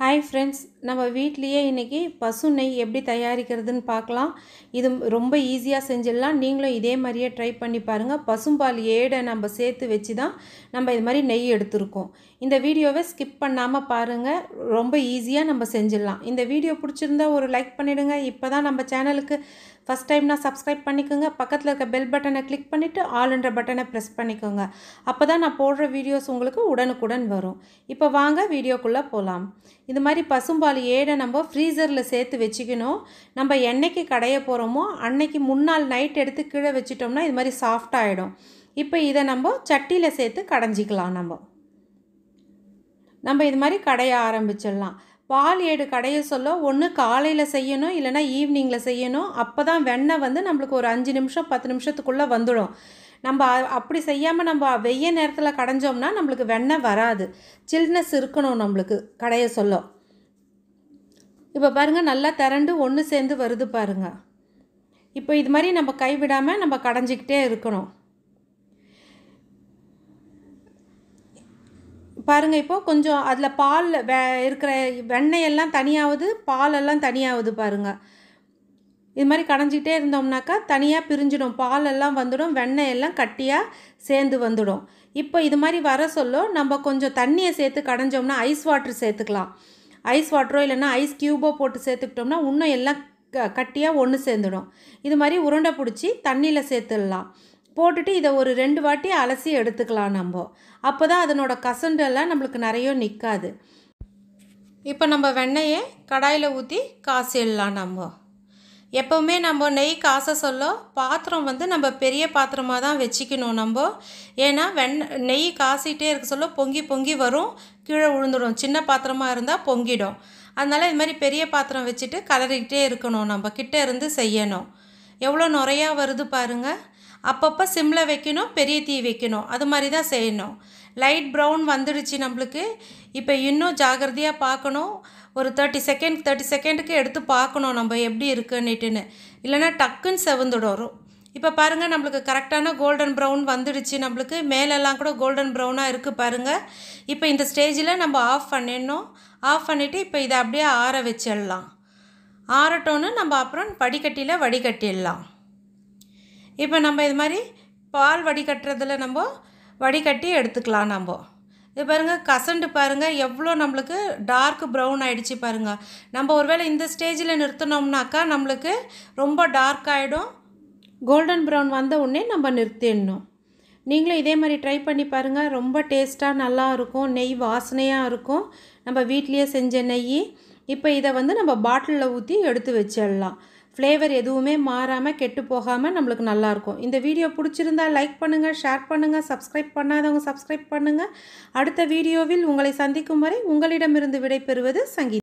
hi friends நம்ம வீட்லேயே இன்றைக்கி பசு நெய் எப்படி தயாரிக்கிறதுன்னு பார்க்கலாம் இது ரொம்ப ஈஸியாக செஞ்சிடலாம் நீங்களும் இதே மாதிரியே ட்ரை பண்ணி பாருங்கள் பசும்பால் ஏடை நம்ம சேர்த்து வச்சு தான் நம்ம இது மாதிரி நெய் எடுத்திருக்கோம் இந்த வீடியோவை ஸ்கிப் பண்ணாமல் பாருங்கள் ரொம்ப ஈஸியாக நம்ம செஞ்சிடலாம் இந்த வீடியோ பிடிச்சிருந்தா ஒரு லைக் பண்ணிவிடுங்க இப்போ தான் நம்ம சேனலுக்கு ஃபஸ்ட் டைம்னா சப்ஸ்கிரைப் பண்ணிக்கோங்க பக்கத்தில் இருக்க பெல் பட்டனை கிளிக் பண்ணிவிட்டு என்ற பட்டனை ப்ரெஸ் பண்ணிக்கோங்க அப்போ தான் நான் போடுற வீடியோஸ் உங்களுக்கு உடனுக்குடன் வரும் இப்போ வாங்க வீடியோக்குள்ளே போகலாம் இது மாதிரி பசும்பால் ஏடை நம்ம ஃப்ரீசரில் சேர்த்து வச்சுக்கணும் நம்ம என்றைக்கு கடைய போகிறோமோ அன்னைக்கு முன்னாள் நைட் எடுத்து கீழே வச்சிட்டோம்னா இது மாதிரி சாஃப்ட் ஆகிடும் இப்போ இதை நம்ம சட்டியில் சேர்த்து கடைஞ்சிக்கலாம் நம்ம நம்ம இது மாதிரி கடைய ஆரம்பிச்சிடலாம் பால் ஏடு கடைய சொல்ல ஒன்று காலையில் செய்யணும் இல்லைனா ஈவினிங்கில் செய்யணும் அப்போ தான் வெண்ணெய் வந்து நம்மளுக்கு ஒரு அஞ்சு நிமிஷம் பத்து நிமிஷத்துக்குள்ளே வந்துடும் நம்ம அப்படி செய்யாமல் நம்ம வெய்ய நேரத்தில் கடைஞ்சோம்னா நம்மளுக்கு வெண்ணெய் வராது சில்னஸ் இருக்கணும் நம்மளுக்கு கடைய சொல்ல இப்போ பாருங்கள் நல்லா திரண்டு ஒன்று சேர்ந்து வருது பாருங்கள் இப்போ இது மாதிரி நம்ம கைவிடாமல் நம்ம கடைஞ்சிக்கிட்டே இருக்கணும் பாருங்கள் இப்போது கொஞ்சம் அதில் பால் வே இருக்கிற வெண்ணெயெல்லாம் தனியாகுது பாலெல்லாம் தனியாகுது பாருங்கள் இது மாதிரி கடைஞ்சிக்கிட்டே இருந்தோம்னாக்கா தனியாக பிரிஞ்சிடும் பால் எல்லாம் வந்துடும் வெண்ணெய் எல்லாம் கட்டியாக சேர்ந்து வந்துடும் இப்போ இது மாதிரி வர சொல்ல நம்ம கொஞ்சம் தண்ணியை சேர்த்து கடைஞ்சோம்னா ஐஸ் வாட்ரு சேர்த்துக்கலாம் ஐஸ் வாட்டரோ இல்லைன்னா ஐஸ் க்யூபோ போட்டு சேர்த்துக்கிட்டோம்னா இன்னும் எல்லாம் க கட்டியாக ஒன்று சேர்ந்துடும் இது மாதிரி உருண்டை பிடிச்சி தண்ணியில் சேர்த்துடலாம் போட்டுட்டு இதை ஒரு ரெண்டு வாட்டி அலசி எடுத்துக்கலாம் நம்ம அப்போ தான் அதனோட கசண்டெல்லாம் நம்மளுக்கு நிறைய நிற்காது இப்போ நம்ம வெண்ணெயை கடாயில் ஊற்றி காசிடலாம் நம்ம எப்போவுமே நம்ம நெய் காசை சொல்ல பாத்திரம் வந்து நம்ம பெரிய பாத்திரமாக தான் வச்சுக்கணும் நம்ம ஏன்னா வெண் நெய் காசிகிட்டே இருக்க சொல்ல பொங்கி பொங்கி வரும் கீழே விழுந்துடும் சின்ன பாத்திரமாக இருந்தால் பொங்கிடும் அதனால் இது மாதிரி பெரிய பாத்திரம் வச்சுட்டு கலரிக்கிட்டே இருக்கணும் நம்ம கிட்டே இருந்து செய்யணும் எவ்வளோ நிறையா வருது பாருங்கள் அப்பப்போ சிம்மில் வைக்கணும் பெரிய தீ வைக்கணும் அது மாதிரி தான் செய்யணும் லைட் ப்ரௌன் வந்துடுச்சு நம்மளுக்கு இப்போ இன்னும் ஜாகிரதையாக பார்க்கணும் ஒரு தேர்ட்டி செகண்ட் தேர்ட்டி செகண்டுக்கு எடுத்து பார்க்கணும் நம்ம எப்படி இருக்குன்னுட்டுன்னு இல்லைனா டக்குன்னு செவந்துடும் இப்போ பாருங்கள் நம்மளுக்கு கரெக்டான கோல்டன் ப்ரௌன் வந்துடுச்சு நம்மளுக்கு மேலெல்லாம் கூட கோல்டன் ப்ரௌனாக இருக்குது பாருங்கள் இப்போ இந்த ஸ்டேஜில் நம்ம ஆஃப் பண்ணிடணும் ஆஃப் பண்ணிவிட்டு இப்போ இதை அப்படியே ஆற வச்சிடலாம் ஆறட்டோன்னு நம்ம அப்புறம் படிக்கட்டியில் வடிகட்டிடலாம் இப்போ நம்ம இது மாதிரி பால் வடிகட்டுறதில் நம்ம வடிகட்டி எடுத்துக்கலாம் நம்ம இது பாருங்கள் கசண்டு பாருங்கள் எவ்வளோ நம்மளுக்கு டார்க் ப்ரௌன் ஆகிடுச்சு பாருங்கள் நம்ம ஒருவேளை இந்த ஸ்டேஜில் நிறுத்தினோம்னாக்கா நம்மளுக்கு ரொம்ப டார்க் ஆகிடும் கோல்டன் ப்ரௌன் வந்த உடனே நம்ம நிறுத்திடணும் நீங்களும் இதே மாதிரி ட்ரை பண்ணி பாருங்கள் ரொம்ப டேஸ்ட்டாக நல்லா இருக்கும் நெய் வாசனையாக இருக்கும் நம்ம வீட்லேயே செஞ்ச நெய் இப்போ இதை வந்து நம்ம பாட்டிலில் ஊற்றி எடுத்து வச்சிடலாம் ஃப்ளேவர் எதுவுமே மாறாமல் கெட்டு போகாமல் நம்மளுக்கு நல்லாயிருக்கும் இந்த வீடியோ பிடிச்சிருந்தா லைக் பண்ணுங்கள் ஷேர் பண்ணுங்கள் சப்ஸ்கிரைப் பண்ணாதவங்க சப்ஸ்கிரைப் பண்ணுங்கள் அடுத்த வீடியோவில் உங்களை சந்திக்கும் வரை உங்களிடமிருந்து விடைபெறுவது சங்கீதம்